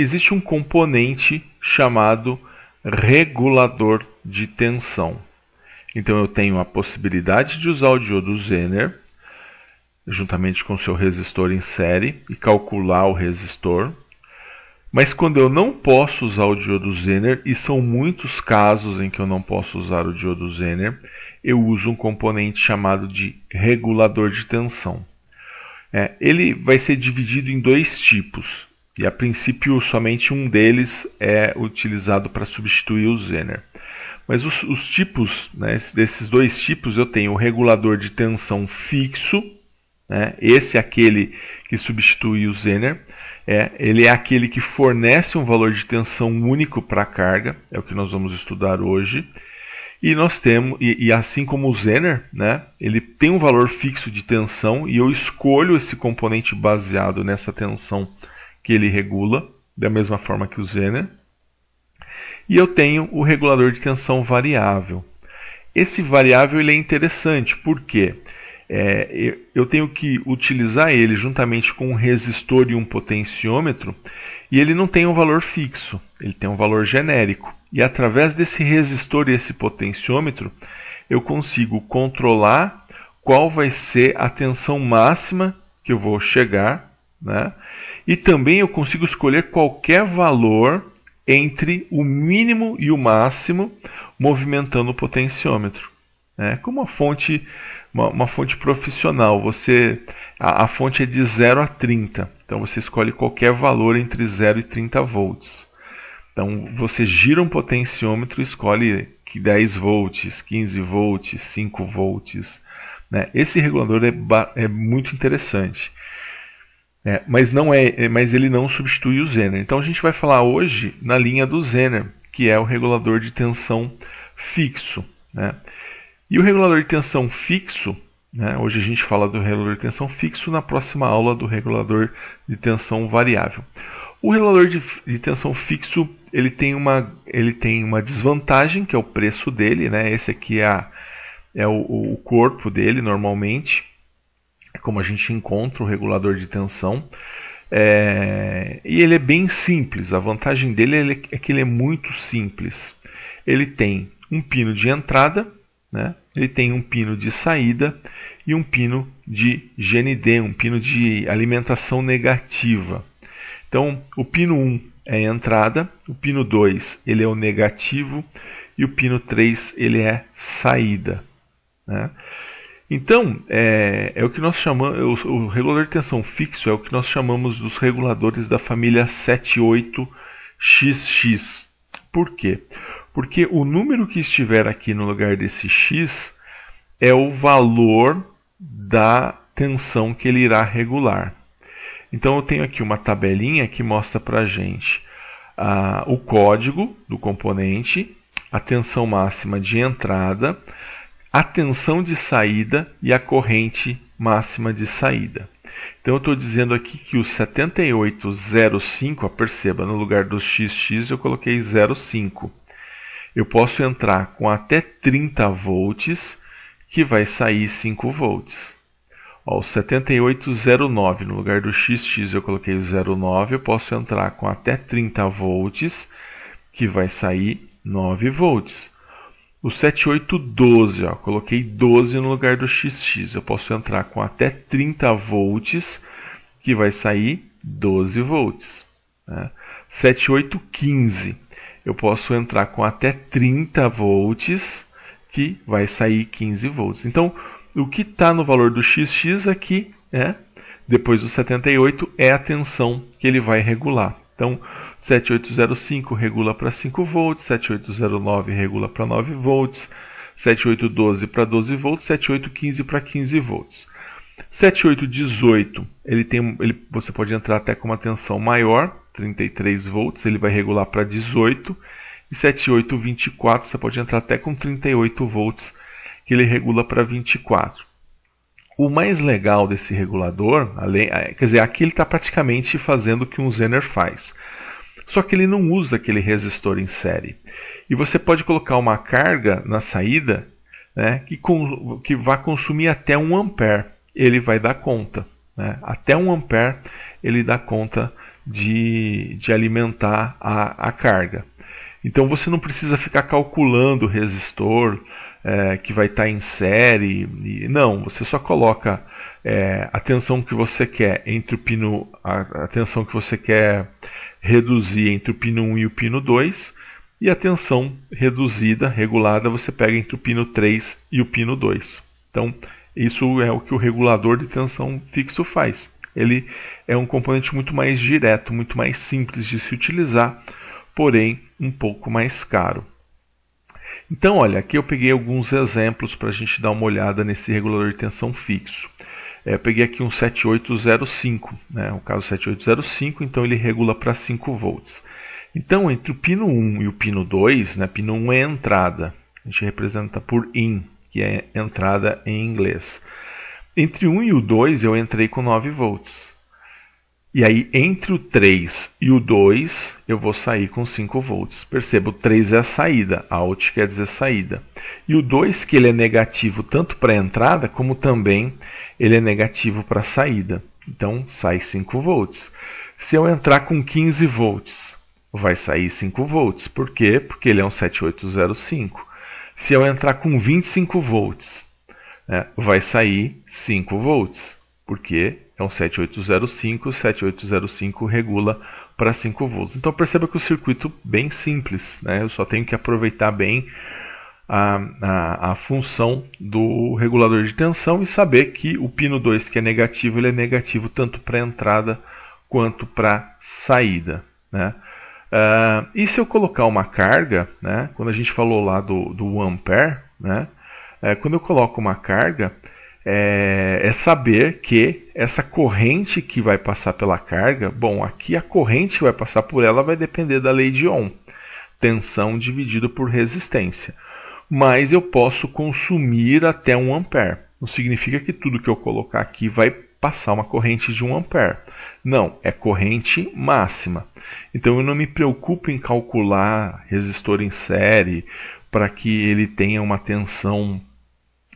existe um componente chamado regulador de tensão. Então eu tenho a possibilidade de usar o diodo Zener juntamente com seu resistor em série e calcular o resistor. Mas quando eu não posso usar o diodo Zener, e são muitos casos em que eu não posso usar o diodo Zener, eu uso um componente chamado de regulador de tensão. É, ele vai ser dividido em dois tipos. E a princípio, somente um deles é utilizado para substituir o Zener. Mas os, os tipos, né, desses dois tipos, eu tenho o regulador de tensão fixo, né, esse é aquele que substitui o Zener. É, ele é aquele que fornece um valor de tensão único para a carga, é o que nós vamos estudar hoje. E nós temos, e, e, assim como o Zener, né, ele tem um valor fixo de tensão e eu escolho esse componente baseado nessa tensão que ele regula, da mesma forma que o Zener. E eu tenho o regulador de tensão variável. Esse variável ele é interessante porque é, eu tenho que utilizar ele juntamente com um resistor e um potenciômetro, e ele não tem um valor fixo, ele tem um valor genérico. E através desse resistor e esse potenciômetro, eu consigo controlar qual vai ser a tensão máxima que eu vou chegar né? E também eu consigo escolher qualquer valor entre o mínimo e o máximo, movimentando o potenciômetro. Né? Como uma fonte, uma, uma fonte profissional, você a, a, fonte é de 0 a 30, então você escolhe qualquer valor entre 0 e 30 volts. Então você gira um potenciômetro e escolhe que 10 volts, 15 volts, 5 volts. Né? Esse regulador é, é muito interessante. É, mas não é, é, mas ele não substitui o Zener. Então a gente vai falar hoje na linha do Zener, que é o regulador de tensão fixo. Né? E o regulador de tensão fixo, né? hoje a gente fala do regulador de tensão fixo, na próxima aula do regulador de tensão variável. O regulador de, de tensão fixo ele tem, uma, ele tem uma desvantagem, que é o preço dele, né? esse aqui é, a, é o, o corpo dele normalmente é como a gente encontra o regulador de tensão. É... e ele é bem simples, a vantagem dele é, é que ele é muito simples. Ele tem um pino de entrada, né? ele tem um pino de saída e um pino de GND, um pino de alimentação negativa. Então, o pino 1 é a entrada, o pino 2 ele é o negativo e o pino 3 ele é saída. Né? Então, é, é, o que nós chamamos, o, o, regulador de tensão fixo é o que nós chamamos dos reguladores da família 78XX. Por quê? Porque o número que estiver aqui no lugar desse X é o valor da tensão que ele irá regular. Então, eu tenho aqui uma tabelinha que mostra para a gente ah, o código do componente, a tensão máxima de entrada, a tensão de saída e a corrente máxima de saída. Então eu estou dizendo aqui que o 7805, perceba, no lugar do XX eu coloquei 05. Eu posso entrar com até 30 volts, que vai sair 5 volts. Ó, o 7809, no lugar do XX eu coloquei 09, eu posso entrar com até 30 volts, que vai sair 9 volts. O 7812, ó, coloquei 12 no lugar do XX. Eu posso entrar com até 30 volts, que vai sair 12 volts. Né? 7815, eu posso entrar com até 30 volts, que vai sair 15 volts. Então, o que está no valor do XX aqui, né? depois do 78, é a tensão que ele vai regular. Então, 7805 regula para 5 volts, 7809 regula para 9 volts, 7812 para 12 volts, 7815 para 15 volts. 7818, ele tem, ele, você pode entrar até com uma tensão maior, 33 volts, ele vai regular para 18. E 7824, você pode entrar até com 38 volts, que ele regula para 24. O mais legal desse regulador, além, é, quer dizer, aqui ele está praticamente fazendo o que um zener faz. Só que ele não usa aquele resistor em série. E você pode colocar uma carga na saída né, que, com, que vai consumir até 1 ampere. Ele vai dar conta. Né? Até 1 ampere ele dá conta de, de alimentar a, a carga. Então você não precisa ficar calculando o resistor, é, que vai estar tá em série. E, não, você só coloca é, a tensão que você quer entre o pino. A, a tensão que você quer reduzir entre o pino 1 e o pino 2. E a tensão reduzida, regulada, você pega entre o pino 3 e o pino 2. Então, isso é o que o regulador de tensão fixo faz. Ele é um componente muito mais direto, muito mais simples de se utilizar, porém um pouco mais caro. Então, olha, aqui eu peguei alguns exemplos para a gente dar uma olhada nesse regulador de tensão fixo. É, eu peguei aqui um 7805, né, o caso 7805, então ele regula para 5 volts. Então, entre o pino 1 e o pino 2, né, pino 1 é entrada, a gente representa por in, que é entrada em inglês. Entre 1 e o 2 eu entrei com 9 volts. E aí, entre o 3 e o 2, eu vou sair com 5 volts. Perceba, o 3 é a saída, out quer dizer saída. E o 2, que ele é negativo tanto para a entrada, como também ele é negativo para a saída. Então, sai 5 volts. Se eu entrar com 15 volts, vai sair 5 volts. Por quê? Porque ele é um 7805. Se eu entrar com 25 volts, né, vai sair 5 volts porque é um 7805, 7805 regula para 5 volts. Então perceba que o circuito bem simples, né? eu só tenho que aproveitar bem a, a, a, função do regulador de tensão e saber que o pino 2, que é negativo, ele é negativo tanto para entrada quanto para saída. Né? Uh, e se eu colocar uma carga, né? quando a gente falou lá do, do 1 ampere, né? É, quando eu coloco uma carga, é, é saber que essa corrente que vai passar pela carga, bom, aqui a corrente que vai passar por ela vai depender da lei de Ohm, tensão dividido por resistência. Mas eu posso consumir até 1 ampere. Não significa que tudo que eu colocar aqui vai passar uma corrente de 1 ampere. Não, é corrente máxima. Então eu não me preocupo em calcular resistor em série para que ele tenha uma tensão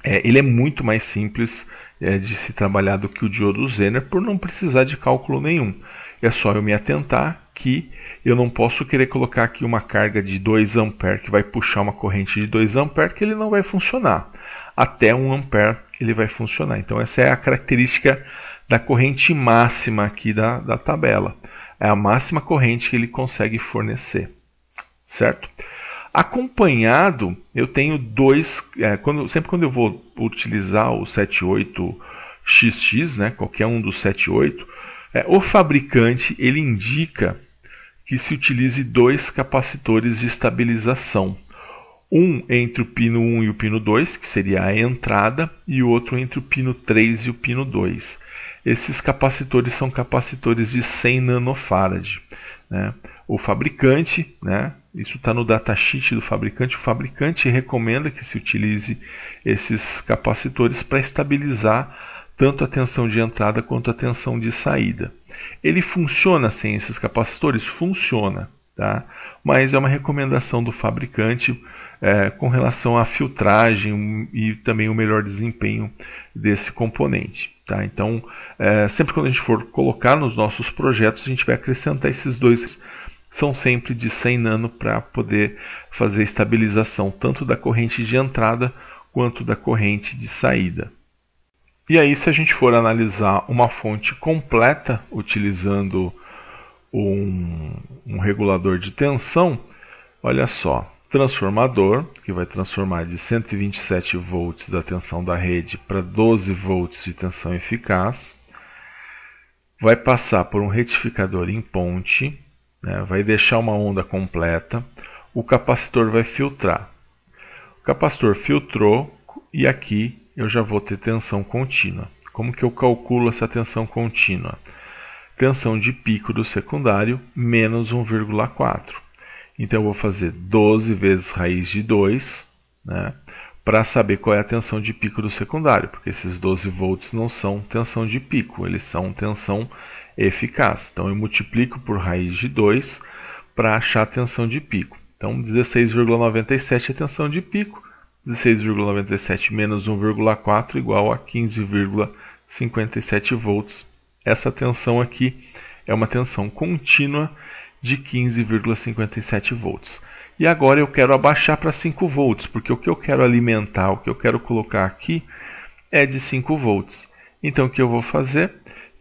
é, ele é muito mais simples é, de se trabalhar do que o diodo Zener por não precisar de cálculo nenhum. É só eu me atentar que eu não posso querer colocar aqui uma carga de 2 A que vai puxar uma corrente de 2 A que ele não vai funcionar. Até 1 A ele vai funcionar. Então essa é a característica da corrente máxima aqui da, da tabela. É a máxima corrente que ele consegue fornecer. Certo? Acompanhado, eu tenho dois. É, quando, sempre quando eu vou utilizar o 78XX, né, qualquer um dos 78, é, o fabricante ele indica que se utilize dois capacitores de estabilização. Um entre o pino 1 e o pino 2, que seria a entrada, e o outro entre o pino 3 e o pino 2. Esses capacitores são capacitores de 100 nanofarad. Né? o fabricante, né? Isso está no datasheet do fabricante. O fabricante recomenda que se utilize esses capacitores para estabilizar tanto a tensão de entrada quanto a tensão de saída. Ele funciona sem esses capacitores? Funciona, tá? mas é uma recomendação do fabricante é, com relação à filtragem e também o melhor desempenho desse componente. Tá? Então, é, sempre quando a gente for colocar nos nossos projetos, a gente vai acrescentar esses dois são sempre de 100 nano para poder fazer estabilização tanto da corrente de entrada quanto da corrente de saída. E aí, se a gente for analisar uma fonte completa utilizando um, um regulador de tensão, olha só, transformador, que vai transformar de 127 volts da tensão da rede para 12 volts de tensão eficaz, vai passar por um retificador em ponte, né, vai deixar uma onda completa, o capacitor vai filtrar. O capacitor filtrou e aqui eu já vou ter tensão contínua. Como que eu calculo essa tensão contínua? Tensão de pico do secundário menos 1,4. Então eu vou fazer 12 vezes raiz de 2, né, para saber qual é a tensão de pico do secundário, porque esses 12 volts não são tensão de pico, eles são tensão eficaz. Então eu multiplico por raiz de 2 para achar a tensão de pico. Então 16,97 é a tensão de pico, 16,97 menos 1,4 igual a 15,57 volts. Essa tensão aqui é uma tensão contínua de 15,57 volts. E agora eu quero abaixar para 5 volts, porque o que eu quero alimentar, o que eu quero colocar aqui é de 5 volts. Então o que eu vou fazer?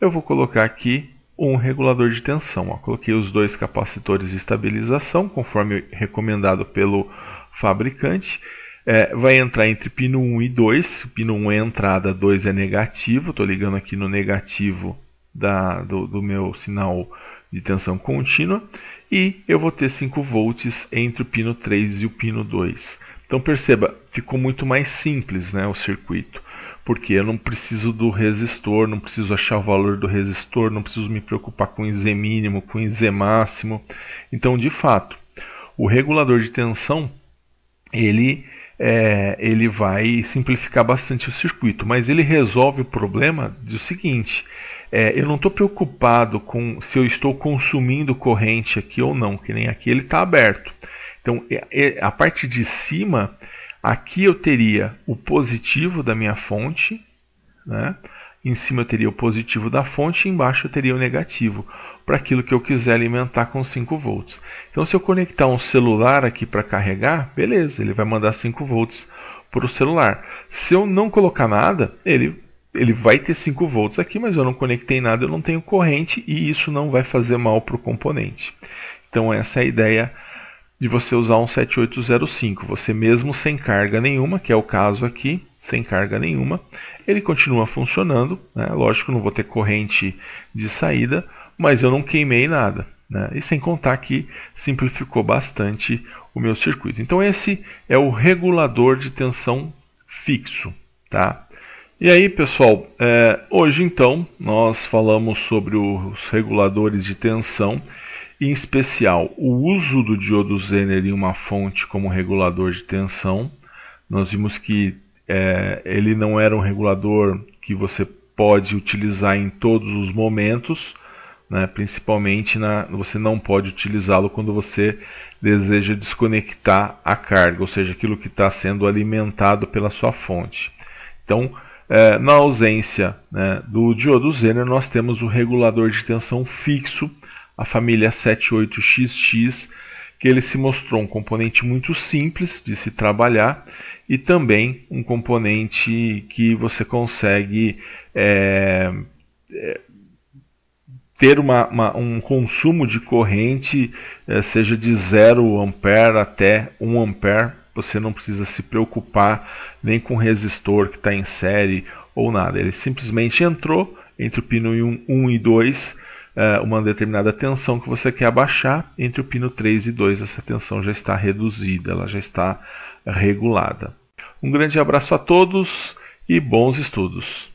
eu vou colocar aqui um regulador de tensão. Ó. Coloquei os dois capacitores de estabilização, conforme recomendado pelo fabricante. É, vai entrar entre pino 1 e 2. O pino 1 é entrada, 2 é negativo. Estou ligando aqui no negativo da, do, do meu sinal de tensão contínua. E eu vou ter 5 volts entre o pino 3 e o pino 2. Então perceba, ficou muito mais simples né, o circuito porque eu não preciso do resistor, não preciso achar o valor do resistor, não preciso me preocupar com o IZ mínimo, com o IZ máximo. Então, de fato, o regulador de tensão ele é, ele vai simplificar bastante o circuito, mas ele resolve o problema do seguinte: é, eu não estou preocupado com se eu estou consumindo corrente aqui ou não, que nem aqui ele está aberto. Então, é, é, a parte de cima Aqui eu teria o positivo da minha fonte, né? em cima eu teria o positivo da fonte e embaixo eu teria o negativo para aquilo que eu quiser alimentar com 5 volts. Então se eu conectar um celular aqui para carregar, beleza, ele vai mandar 5 volts para o celular. Se eu não colocar nada, ele ele vai ter 5 volts aqui, mas eu não conectei nada, eu não tenho corrente e isso não vai fazer mal para o componente. Então essa é a ideia de você usar um 7805, você mesmo sem carga nenhuma, que é o caso aqui, sem carga nenhuma, ele continua funcionando, né? lógico, não vou ter corrente de saída, mas eu não queimei nada. Né? E sem contar que simplificou bastante o meu circuito. Então esse é o regulador de tensão fixo. Tá? E aí, pessoal, é, hoje então nós falamos sobre os reguladores de tensão em especial o uso do diodo Zener em uma fonte como regulador de tensão. Nós vimos que é, ele não era um regulador que você pode utilizar em todos os momentos, né? principalmente na, você não pode utilizá-lo quando você deseja desconectar a carga, ou seja, aquilo que está sendo alimentado pela sua fonte. Então, é, na ausência né, do diodo Zener, nós temos o regulador de tensão fixo a família 78XX, que ele se mostrou um componente muito simples de se trabalhar e também um componente que você consegue é, é, ter uma, uma, um consumo de corrente, é, seja de 0 ampere até 1 um ampere, você não precisa se preocupar nem com resistor que está em série ou nada. Ele simplesmente entrou entre o pino 1 um, e 2 é, uma determinada tensão que você quer abaixar, entre o pino 3 e 2 essa tensão já está reduzida, ela já está regulada. Um grande abraço a todos e bons estudos!